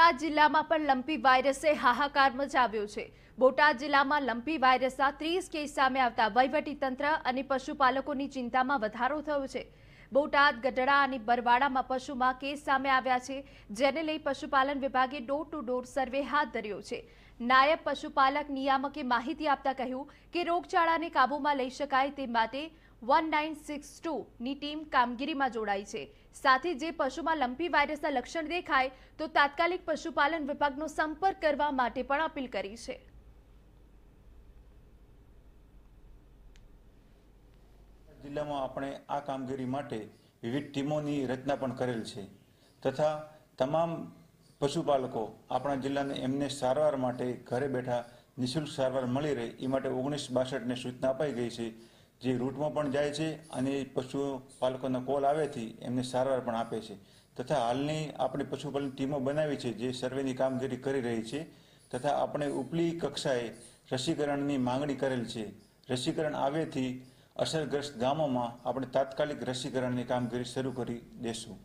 બોટાદ જિલ્લામાં પણ લંપી વાયરસે હાહાકાર મચાવ્યો છે બોટાદ જિલ્લામાં લંપી વાયરસના ત્રીસ કેસ સામે આવતા તંત્ર અને પશુપાલકોની ચિંતામાં વધારો થયો છે બોટાદ ગઢડા અને બરવાડામાં પશુમાં કેસ સામે આવ્યા છે જેને લઈ પશુપાલન વિભાગે ડોર ટુ ડોર સર્વે હાથ ધર્યો છે નાયબ પશુપાલક નિયામકે માહિતી આપતા કહ્યું કે રોગચાળાને કાબૂમાં લઈ શકાય તે માટે વન નાઇન ટીમ કામગીરીમાં જોડાઈ છે સાથે જે પશુમાં લંપી વાયરસના લક્ષણ દેખાય તો તાત્કાલિક પશુપાલન વિભાગનો સંપર્ક કરવા માટે પણ અપીલ કરી છે જિલ્લામાં આપણે આ કામગીરી માટે વિવિધ ટીમોની રચના પણ કરેલ છે તથા તમામ પશુપાલકો આપણા જિલ્લાને એમને સારવાર માટે ઘરે બેઠા નિઃશુલ્ક સારવાર મળી રહે એ માટે ઓગણીસ બાસઠને સૂચના અપાઈ ગઈ છે જે રૂટમાં પણ જાય છે અને પશુપાલકોના કોલ આવેથી એમને સારવાર પણ આપે છે તથા હાલની આપણે પશુપાલન ટીમો બનાવી છે જે સર્વેની કામગીરી કરી રહી છે તથા આપણે ઉપલી કક્ષાએ રસીકરણની માંગણી કરેલ છે રસીકરણ આવેથી અસરગ્રસ્ત ગામોમાં આપણે તાત્કાલિક રસીકરણની કામગીરી શરૂ કરી દેશું